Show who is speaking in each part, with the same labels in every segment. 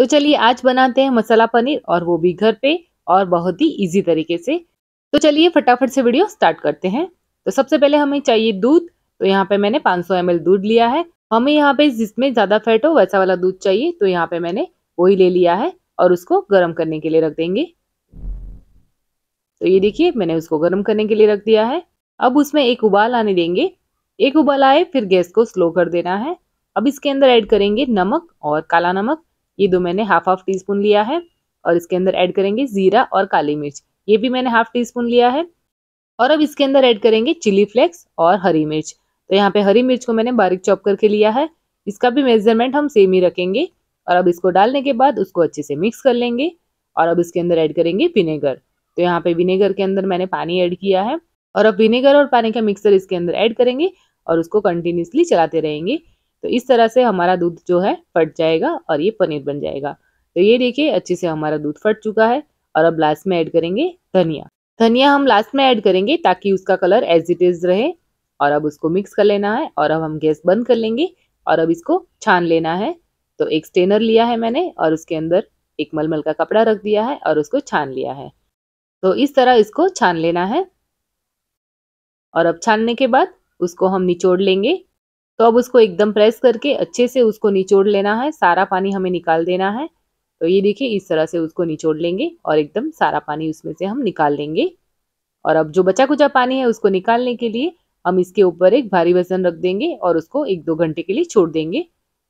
Speaker 1: तो चलिए आज बनाते हैं मसाला पनीर और वो भी घर पे और बहुत ही इजी तरीके से तो चलिए फटाफट से वीडियो स्टार्ट करते हैं तो सबसे पहले हमें चाहिए दूध तो यहाँ पे मैंने 500 सौ दूध लिया है हमें यहाँ पे जिसमें ज़्यादा फैट हो वैसा वाला दूध चाहिए तो यहाँ पे मैंने वही ले लिया है और उसको गर्म करने के लिए रख देंगे तो ये देखिए मैंने उसको गर्म करने के लिए रख दिया है अब उसमें एक उबाल आने देंगे एक उबाल आए फिर गैस को स्लो कर देना है अब इसके अंदर ऐड करेंगे नमक और काला नमक ये दो मैंने हाफ हाफ टी स्पून लिया है और इसके अंदर ऐड करेंगे ज़ीरा और काली मिर्च ये भी मैंने हाफ टी स्पून लिया है और अब इसके अंदर ऐड करेंगे चिली फ्लेक्स और हरी मिर्च तो यहाँ पे हरी मिर्च को मैंने बारीक चॉप करके लिया है इसका भी मेजरमेंट हम सेम ही रखेंगे और अब इसको डालने के बाद उसको अच्छे से मिक्स कर लेंगे और अब इसके अंदर ऐड करेंगे विनेगर तो यहाँ पे विनेगर के अंदर मैंने पानी ऐड किया है और अब विनेगर और पानी का मिक्सर इसके अंदर ऐड करेंगे और उसको कंटिन्यूसली चलाते रहेंगे तो इस तरह से हमारा दूध जो है फट जाएगा और ये पनीर बन जाएगा तो ये देखिए अच्छे से हमारा दूध फट चुका है और अब लास्ट में ऐड करेंगे धनिया धनिया हम लास्ट में ऐड करेंगे ताकि उसका कलर एज इट इज रहे और अब उसको मिक्स कर लेना है और अब हम गैस बंद कर लेंगे और अब इसको छान लेना है तो एक स्टेनर लिया है मैंने और उसके अंदर एक मलमल का कपड़ा रख दिया है और उसको छान लिया है तो इस तरह इसको छान लेना है और अब छानने के बाद उसको हम निचोड़ लेंगे तो अब उसको एकदम प्रेस करके अच्छे से उसको निचोड़ लेना है सारा पानी हमें निकाल देना है तो ये देखिए इस तरह से उसको निचोड़ लेंगे और एकदम सारा पानी उसमें से हम निकाल लेंगे और अब जो बचा कुचा पानी है उसको निकालने के लिए हम इसके ऊपर एक भारी बर्तन रख देंगे और उसको एक दो घंटे के लिए छोड़ देंगे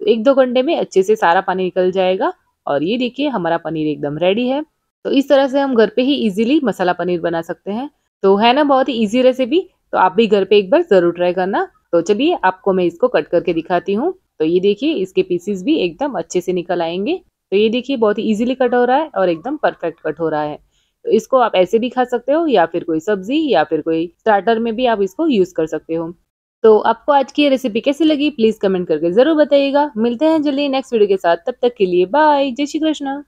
Speaker 1: तो एक दो घंटे में अच्छे से सारा पानी निकल जाएगा और ये देखिए हमारा पनीर एकदम रेडी है तो इस तरह से हम घर पे ही इजीली मसाला पनीर बना सकते हैं तो है ना बहुत ही ईजी रेसिपी तो आप भी घर पे एक बार ज़रूर ट्राई करना तो चलिए आपको मैं इसको कट करके दिखाती हूँ तो ये देखिए इसके पीसीस भी एकदम अच्छे से निकल आएंगे तो ये देखिए बहुत ही ईजिली कट हो रहा है और एकदम परफेक्ट कट हो रहा है तो इसको आप ऐसे भी खा सकते हो या फिर कोई सब्जी या फिर कोई स्टार्टर में भी आप इसको यूज़ कर सकते हो तो आपको आज की रेसिपी कैसी लगी प्लीज़ कमेंट करके ज़रूर बताइएगा मिलते हैं जल्दी नेक्स्ट वीडियो के साथ तब तक के लिए बाय जय श्री कृष्णा